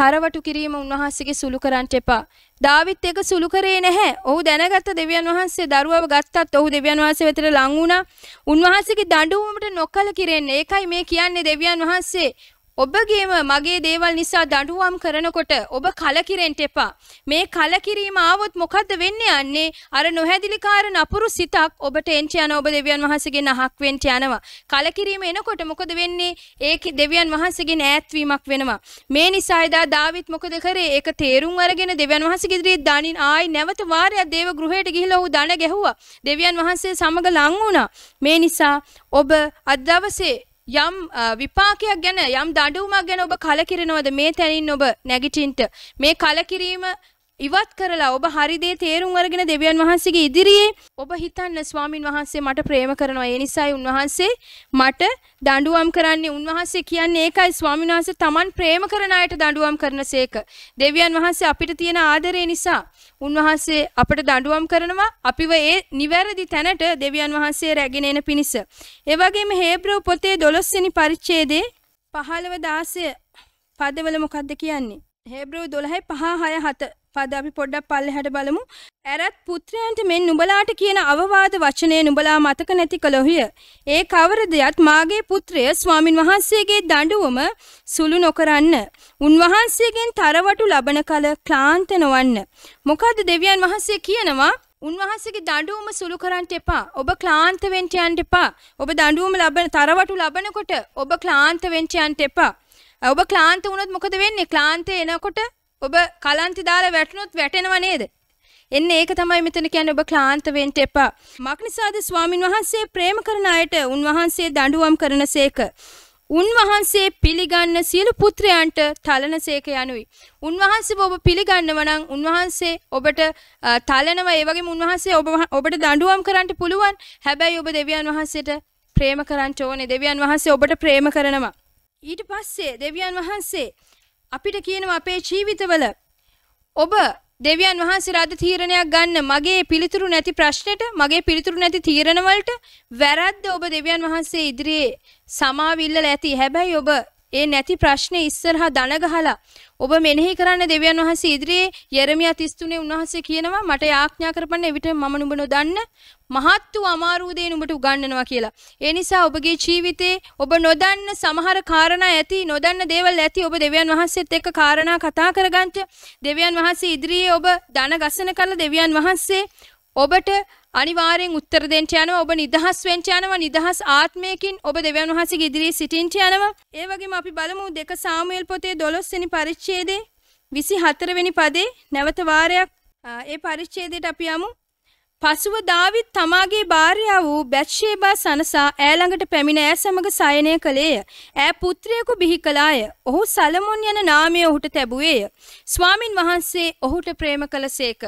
තරවටු කිරීම උන්වහන්සේගේ සුළු කරන්ට එපා. දාවිත් එක සුළු කරේ නැහැ. ඔහු දැනගත්ත දෙවියන් වහන්සේ දරුවව ගත්තත් ඔහු දෙවියන් වහන්සේ වෙතට ලං වුණා. උන්වහන්සේගේ දඬුවමට නොකල කිරෙන්නේ. ඒකයි මේ කියන්නේ දෙවියන් වහන්සේ ඔබගේම මගේ දේවල් නිසා දඬුවම් කරනකොට ඔබ කලකිරෙන්ට එපා. මේ කලකිරීම ආවොත් මොකද්ද වෙන්නේ යන්නේ? අර නොහැදිලිකාර නපුරු සිතක් ඔබට එන්ට යන ඔබ දෙවියන් වහන්සේගේ නහක් වෙන්ට යනවා. කලකිරීම එනකොට මොකද වෙන්නේ? ඒක දෙවියන් වහන්සේගේ ඈත්වීමක් වෙනවා. මේ නිසා එදා දාවිත් මොකද කරේ? ඒක තේරුම් අරගෙන දෙවියන් වහන්සේගේ ඉදිරියේ දානින් ආයි නැවත වාරයක් දේව ගෘහයට ගිහිලා ඔහු දණ ගැහුවා. දෙවියන් වහන්සේ සමග ලං වුණා. මේ නිසා ඔබ අද දවසේ යම් විපාකයක් ගැන යම් දඬුවමක් ගැන ඔබ කලකිරෙනවද මේ තැනින් ඔබ නැගිටින්න මේ කලකිරීම ඉවත් කරලා ඔබ හරිදේ තේරුම් අරගෙන දෙවියන් වහන්සේගේ ඉදිරියේ ඔබ හිතන්න ස්වාමින් වහන්සේ මට ප්‍රේම කරනවා. ඒ නිසායි උන්වහන්සේ මට දඬුවම් කරන්නේ. උන්වහන්සේ කියන්නේ ඒකයි ස්වාමින් වහන්සේ Taman ප්‍රේම කරන අයට දඬුවම් කරනසේක. දෙවියන් වහන්සේ අපිට තියෙන ආදරය නිසා උන්වහන්සේ අපට දඬුවම් කරනවා. අපිව ඒ නිවැරදි තැනට දෙවියන් වහන්සේ රැගෙන එන පිණිස. ඒ වගේම හේබ්‍රව පොතේ 12 වෙනි පරිච්ඡේදයේ 15 16 පදවල මොකද්ද කියන්නේ? හේබ්‍රව 12 5 6 7 පද අපි පොඩ්ඩක් පල්ලෙහාට බලමු. ඇරත් පුත්‍රයන්ට මෙන් නුඹලාට කියන අවවාද වචනේ නුඹලා මතක නැති කළොහිය. ඒ කවරදයක් මාගේ පුත්‍රය ස්වාමින් වහන්සේගේ දඬුවම සුළු නොකරන්න. උන්වහන්සේගෙන් තරවටු ලබන කල ක්ලාන්ත නොවන්න. මොකද දෙවියන් වහන්සේ කියනවා උන්වහන්සේගේ දඬුවම සුළු කරන්න එපා. ඔබ ක්ලාන්ත වෙන්න යන්න එපා. ඔබ දඬුවම ලබන තරවටු ලබනකොට ඔබ ක්ලාන්ත වෙන්න යන්න එපා. ඔබ ක්ලාන්ත වුණොත් මොකද වෙන්නේ? ක්ලාන්තේ එනකොට ඔබ කලන්ති දාලා වැටුනොත් වැටෙනව නේද? එන්න ඒක තමයි මෙතන කියන්නේ ඔබ ක්ලාන්ත වෙන්න එපා. මක්නිසාද ස්වාමින් වහන්සේ ප්‍රේම කරන අයට උන්වහන්සේ දඬුවම් කරනසේක. උන්වහන්සේ පිළිගන්න සියලු පුත්‍රයන්ට තලනසේක යනුයි. උන්වහන්සේ ඔබ පිළිගන්නව නම් උන්වහන්සේ ඔබට තලනවා ඒ වගේම උන්වහන්සේ ඔබ ඔබට දඬුවම් කරන්න පුළුවන්. හැබැයි ඔබ දෙවියන් වහන්සේට ප්‍රේම කරන්න ඕනේ. දෙවියන් වහන්සේ ඔබට ප්‍රේම කරනවා. ඊට පස්සේ දෙවියන් වහන්සේ අපිට කියනවා අපේ ජීවිතවල ඔබ දෙවියන් වහන්සේලාද තීරණයක් ගන්න මගේ පිළිතුරු නැති ප්‍රශ්නෙට මගේ පිළිතුරු නැති තීරණ වලට වැරද්ද ඔබ දෙවියන් වහන්සේ ඉදිරියේ සමාවිල්ලලා ඇති. හැබැයි ඔබ ඒ නැති ප්‍රශ්නේ ඉස්සරහා දන ගහලා ඔබ මෙනෙහි කරන්න දෙවියන් වහන්සේ ඉදිරියේ යෙරමියා 33 උන්වහන්සේ කියනවා මට යාඥා කරපන්න එවිට මම නුඹ නොදන්න මහත් වූ අමාරු දේ නුඹට උගන්වනවා කියලා. ඒ නිසා ඔබගේ ජීවිතේ ඔබ නොදන්න සමහර කාරණා ඇති නොදන්න දේවල් ඇති ඔබ දෙවියන් වහන්සේත් එක්ක කාරණා කතා කරගන්න දෙවියන් වහන්සේ ඉදිරියේ ඔබ දන ගසන කල දෙවියන් වහන්සේ ඔබට අනිවාර්යෙන් උත්තර දෙන්න යනවා ඔබ නිදහස් වෙන්න යනවා නිදහස් ආත්මයකින් ඔබ දෙවියන් වහන්සේගේ ඉදිරියේ සිටින්න යනවා ඒ වගේම අපි බලමු දෙක සාමුවෙල් පොතේ 12 වෙනි පරිච්ඡේදයේ 24 වෙනි පදේ නැවත වාරයක් ඒ පරිච්ඡේදයට අපි යමු පසුව දාවිත් තමාගේ භාර්යාව වූ බැත්ෂේබා සනසා ඈ ළඟට පැමිණ ඈ සමග සයනය කළේය. ඈ පුත්‍රයෙකු බිහි කළාය. ඔහු සලමොන් යන නාමය ඔහුට ලැබුවේය. ස්වාමින් වහන්සේ ඔහුට ප්‍රේම කළසේක.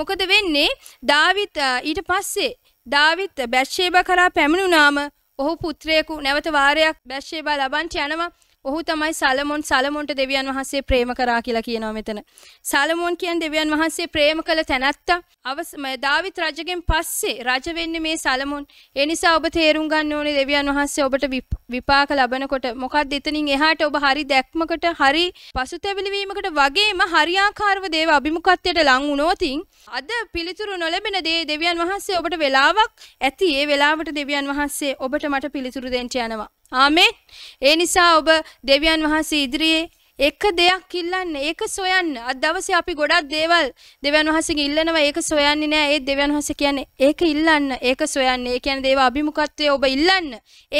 මොකද වෙන්නේ? දාවිත් ඊට පස්සේ දාවිත් බැත්ෂේබා කරා පැමිණුණාම ඔහු පුත්‍රයෙකු නැවත වාරයක් බැත්ෂේබා ලබන්ට යනවා. ඔහු තමයි සලමොන් සලමොන්ට දෙවියන් වහන්සේ ප්‍රේම කරා කියලා කියනවා මෙතන. සලමොන් කියන්නේ දෙවියන් වහන්සේ ප්‍රේම කළ තැනැත්තා. අවස දාවිත් රජගෙන් පස්සේ රජ වෙන්නේ මේ සලමොන්. ඒ නිසා ඔබ තේරුම් ගන්න ඕනේ දෙවියන් වහන්සේ ඔබට විපාක ලබනකොට මොකක්ද එතනින් එහාට ඔබ හරි දැක්මකට හරි පසුතැවිලි වීමකට වගේම හරියාකාරව දේව අභිමුඛත්වයට ලං වුණොතින් අද පිළිතුරු නොලැබෙන දේ දෙවියන් වහන්සේ ඔබට වෙලාවක් ඇති. ඒ වෙලාවට දෙවියන් වහන්සේ ඔබට මට පිළිතුරු දෙන්න යනවා. ආමෙන්. ඒ නිසා ඔබ දෙවියන් වහන්සේ ඉදිරියේ එක දෙයක් ඉල්ලන්න ඒක සොයන්න අද දවසේ අපි ගොඩක් දේවල් දෙවියන් වහන්සේගෙන් ඉල්ලනවා ඒක සොයන්නේ නෑ ඒ දෙවියන් වහන්සේ කියන්නේ ඒක ඉල්ලන්න ඒක සොයන්න ඒ කියන්නේ දේව අභිමුඛත්වයේ ඔබ ඉල්ලන්න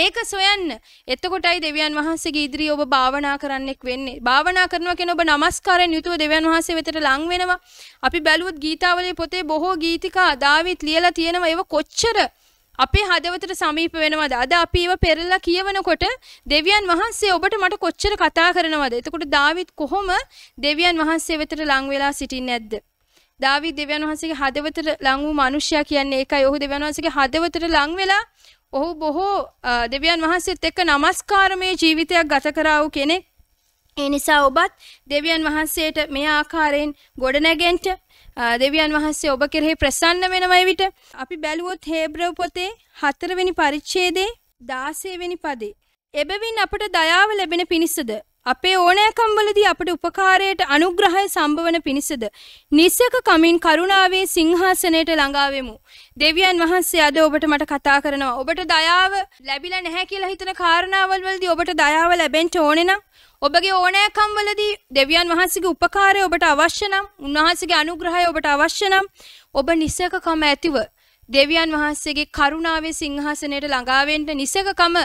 ඒක සොයන්න එතකොටයි දෙවියන් වහන්සේගේ ඉදිරියේ ඔබ භාවනා කරන්නෙක් වෙන්නේ භාවනා කරනවා කියන ඔබ নমස්කාරයෙන් යුතුව දෙවියන් වහන්සේ වෙතට ලං වෙනවා අපි බැලුවොත් ගීතාවලියේ පොතේ බොහෝ ගීතිකා දාවිත් ලියලා තියෙනවා ඒව කොච්චර අපේ හදවතට සමීප වෙනවද අද අපි ඒව පෙරලා කියවනකොට දෙවියන් වහන්සේ ඔබට මට කොච්චර කතා කරනවද එතකොට දාවිත් කොහොම දෙවියන් වහන්සේ වෙතට ලං වෙලා සිටින්නේ නැද්ද දාවි දෙවියන් වහන්සේගේ හදවතට ලං වූ මිනිසයා කියන්නේ ඒකයි ඔහු දෙවියන් වහන්සේගේ හදවතට ලං වෙලා ඔහු බොහෝ දෙවියන් වහන්සේත් එක්ක নমස්කාරමය ජීවිතයක් ගත කරා වූ කෙනෙක් ඒ නිසා ඔබත් දෙවියන් වහන්සේට මේ ආකාරයෙන් ගොඩනැගෙන්න දෙවියන් වහන්සේ ඔබ කෙරෙහි ප්‍රසන්න වෙනවයි විට අපි බැලුවොත් හේබ්‍රව පොතේ හතරවෙනි පරිච්ඡේදේ දාසේවෙනි පදේ එබැවින් අපට දයාව ලැබෙන පිණිසද අපේ ඕනෑකම්වලදී අපට උපකාරයට අනුග්‍රහය සම්භවන පිණිසද නිස්සක කමින් කරුණාවේ සිංහාසනයට ළඟාවෙමු. දෙවියන් වහන්සේ අද ඔබට මට කතා කරනවා. ඔබට දයාව ලැබිලා නැහැ කියලා හිතන කාරණාවල් වලදී ඔබට දයාව ලැබෙන්න ඕනේ නම් ඔබගේ ඕනෑකම් වලදී දෙවියන් වහන්සේගේ උපකාරය ඔබට අවශ්‍ය නම් උන්වහන්සේගේ අනුග්‍රහය ඔබට අවශ්‍ය නම් ඔබ නිසකකම ඇතිව දෙවියන් වහන්සේගේ කරුණාවේ සිංහාසනයට ළඟාවෙන්න නිසකකම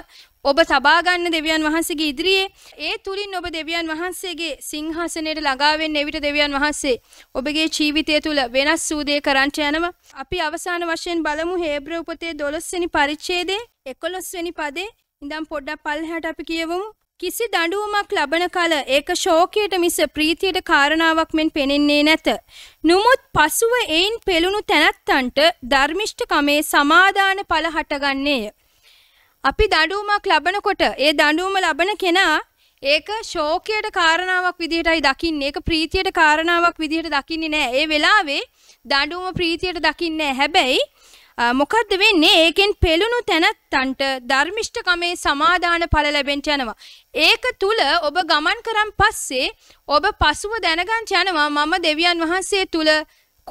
ඔබ සබාගන්න දෙවියන් වහන්සේගේ ඉදිරියේ ඒ තුලින් ඔබ දෙවියන් වහන්සේගේ සිංහාසනයට ළඟාවෙන්න එවිට දෙවියන් වහන්සේ ඔබගේ ජීවිතය තුළ වෙනස් සූදේ කරන්ට යනවා. අපි අවසාන වශයෙන් බලමු හේබ්‍ර උපතේ 12 වෙනි පරිච්ඡේදයේ 11 වෙනි පදේ ඉඳන් පොඩ්ඩක් පල්හැට අපි කියවමු. කිසි දඬුවමක් ලබන කල ඒක ශෝකයට මිස ප්‍රීතියට කාරණාවක් මෙන් පෙනෙන්නේ නැත. නමුත් පසුව එයින් පෙළුණු තැනැත්තන්ට ධර්මිෂ්ඨකමේ සමාදාන ඵල හටගන්නේය. අපි දඬුවමක් ලබනකොට ඒ දඬුවම ලබන කෙනා ඒක ශෝකයට කාරණාවක් විදිහටයි දකින්නේ. ඒක ප්‍රීතියට කාරණාවක් විදිහට දකින්නේ නැහැ. ඒ වෙලාවේ දඬුවම ප්‍රීතියට දකින්නේ හැබැයි මොකද්ද වෙන්නේ? ඒකෙන් පෙළුණු තැනත්තන්ට ධර්මිෂ්ඨකමේ සමාදාන ඵල ලැබෙන්න යනවා. ඒක තුල ඔබ ගමන් කරන් පස්සේ ඔබ පසුව දැනගන්න යනවා මම දෙවියන් වහන්සේ තුල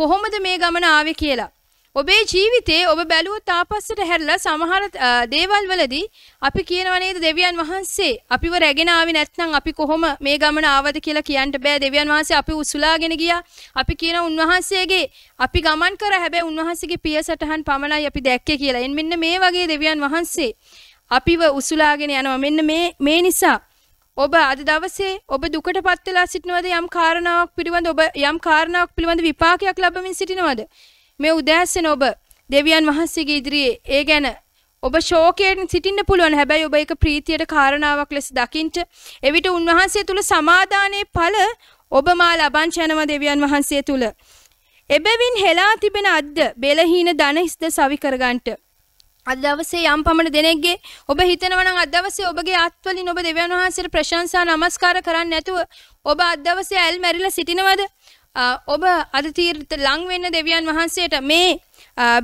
කොහොමද මේ ගමන ආවේ කියලා. ඔබේ ජීවිතේ ඔබ බැලුවොත් ආපස්සට හැරිලා සමහර දේවල් වලදී අපි කියනවා නේද දෙවියන් වහන්සේ අපිව රැගෙන ආවේ නැත්නම් අපි කොහොම මේ ගමන ආවද කියලා කියන්න බෑ දෙවියන් වහන්සේ අපි උසුලාගෙන ගියා අපි කියන උන්වහන්සේගේ අපි ගමන් කර හැබැයි උන්වහන්සේගේ පියසටහන් පමණයි අපි දැක්කේ කියලා. එන් මෙන්න මේ වගේ දෙවියන් වහන්සේ අපිව උසුලාගෙන යනවා. මෙන්න මේ මේ නිසා ඔබ අද දවසේ ඔබ දුකට පත් වෙලා සිටිනවද යම් කාරණාවක් පිළිබඳ ඔබ යම් කාරණාවක් පිළිබඳ විපාකයක් ලැබමින් සිටිනවද මේ උදෑසන ඔබ දෙවියන් වහන්සේගේ ඉදිරියේ ඒ ගැන ඔබ ශෝකයෙන් සිටින්න පුළුවන් හැබැයි ඔබ ඒක ප්‍රීතියට කාරණාවක් ලෙස දකින්ට එවිට උන්වහන්සේ තුල සමාදානයේ ඵල ඔබ මා ලබන් යනවා දෙවියන් වහන්සේ තුල එබැවින් හෙලා තිබෙන අද්ද බෙලහීන ධනහිස්ද සවි කරගන්නට අද දවසේ යම් පමණ දෙනෙක්ගේ ඔබ හිතනවා නම් අද දවසේ ඔබගේ අත්වලින් ඔබ දෙවියන් වහන්සේට ප්‍රශංසා නමස්කාර කරන්නේ නැතුව ඔබ අද දවසේ ඇල් මැරිලා සිටිනවද ඔබ අධතීර්ත ලංවෙන්න දෙවියන් වහන්සේට මේ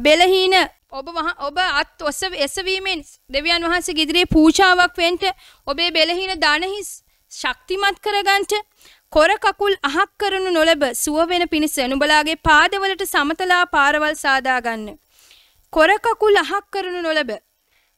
බෙලහීන ඔබ ඔබ අත් ඔස්ස එසවීමෙන් දෙවියන් වහන්සේ ඉදිරියේ පූජාවක් වෙන්ට ඔබේ බෙලහීන දානහිස් ශක්තිමත් කරගන්ට කොර කකුල් අහක් කරනු නොලබ සුව වෙන පිණිස නුඹලාගේ පාදවලට සමතලා පාරවල් සාදා ගන්න. කොර කකුල් අහක් කරනු නොලබ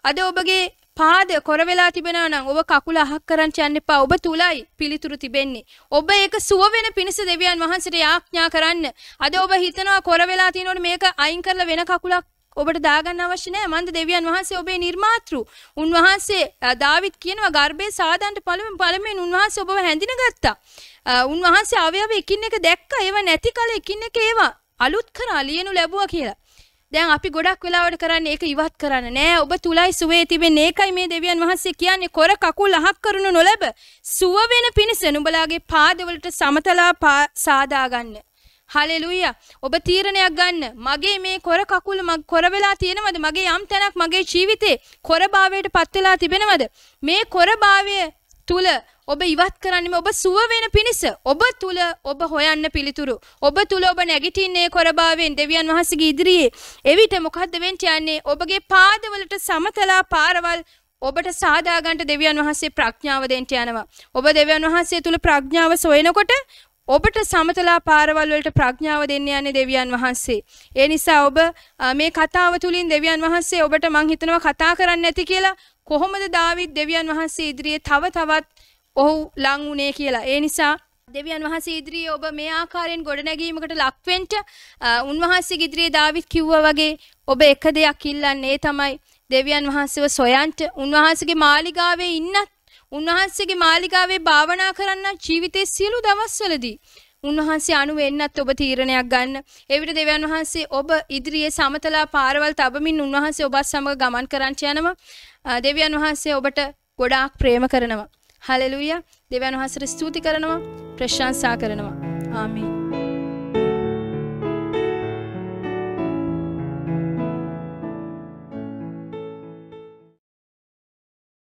අද ඔබගේ පාද කොර වෙලා තිබෙනවා නම් ඔබ කකුල අහක් කරන් යන්න එපා. ඔබ තුලයි පිළිතුරු තිබෙන්නේ. ඔබ ඒක සුව වෙන පිණිස දෙවියන් වහන්සේට යාඥා කරන්න. අද ඔබ හිතනවා කොර වෙලා තියෙනකොට මේක අයින් කරලා වෙන කකුලක් ඔබට දාගන්න අවශ්‍ය නැහැ. මන්ද දෙවියන් වහන්සේ ඔබේ නිර්මාතෘ. උන්වහන්සේ දාවිත් කියනවා ගර්භයේ සාදාන්ට පළමුවෙන් පළමුවෙන් උන්වහන්සේ ඔබව හැඳිනගත්තා. උන්වහන්සේ අවයව එකින් එක දැක්කා. ඒව නැති කල එකින් එක ඒවා අලුත් කර අලියනු ලැබුවා කියලා. දැන් අපි ගොඩක් වෙලාවට කරන්නේ ඒක ඉවත් කරන්න නෑ ඔබ තුලයි සුවේ තිබෙන්නේ ඒකයි මේ දෙවියන් වහන්සේ කියන්නේ කොර කකුල් අහක් කරනු නොලැබ සුව වෙන පිණිස නුඹලාගේ පාදවලට සමතලා සාදා ගන්න හලෙලුයා ඔබ තීරණයක් ගන්න මගේ මේ කොර කකුල මග කොර වෙලා තියෙනවද මගේ යම් තැනක් මගේ ජීවිතේ කොරභාවයට පත් වෙලා තිබෙනවද මේ කොරභාවය තුල ඔබ ඉවත් කරන්නම ඔබ සුව වෙන පිණිස ඔබ තුල ඔබ හොයන්න පිළිතුරු ඔබ තුල ඔබ නැගිටින්නේ කොරභාවයෙන් දෙවියන් වහන්සේගේ ඉදිරියේ එවිට මොකද්ද වෙන්න යන්නේ ඔබගේ පාදවලට සමතලා පාරවල් ඔබට සාදාගන්ට දෙවියන් වහන්සේ ප්‍රඥාව දෙන්න යනවා ඔබ දෙවියන් වහන්සේ තුල ප්‍රඥාව සොයනකොට ඔබට සමතලා පාරවල් වලට ප්‍රඥාව දෙන්න යන්නේ දෙවියන් වහන්සේ. ඒ නිසා ඔබ මේ කතාව තුලින් දෙවියන් වහන්සේ ඔබට මං හිතනවා කතා කරන්න ඇති කියලා කොහොමද දාවිද් දෙවියන් වහන්සේ ඉදිරියේ තව තවත් ඔහු ලං වුණේ කියලා ඒ නිසා දෙවියන් වහන්සේ ඉදිරියේ ඔබ මේ ආකාරයෙන් ගොඩනැගීමකට ලක්වෙන්ට උන්වහන්සේ ඉදිරියේ දාවිත් කිව්වා වගේ ඔබ එක දෙයක් ඉල්ලන්නේ තමයි දෙවියන් වහන්සේව සොයන්ට උන්වහන්සේගේ මාලිගාවේ ඉන්නත් උන්වහන්සේගේ මාලිගාවේ භාවනා කරන්න ජීවිතේ සියලු දවස්වලදී උන්වහන්සේ අනුව එන්නත් ඔබ තීරණයක් ගන්න. එවිට දෙවියන් වහන්සේ ඔබ ඉදිරියේ සමතලා පාරවල් තබමින් උන්වහන්සේ ඔබත් සමග ගමන් කරන්ට යනවා. දෙවියන් වහන්සේ ඔබට ගොඩාක් ප්‍රේම කරනවා. හලෙලුය දෙවන් වහසර ස්තුති කරනවා ප්‍රශංසා කරනවා ආමී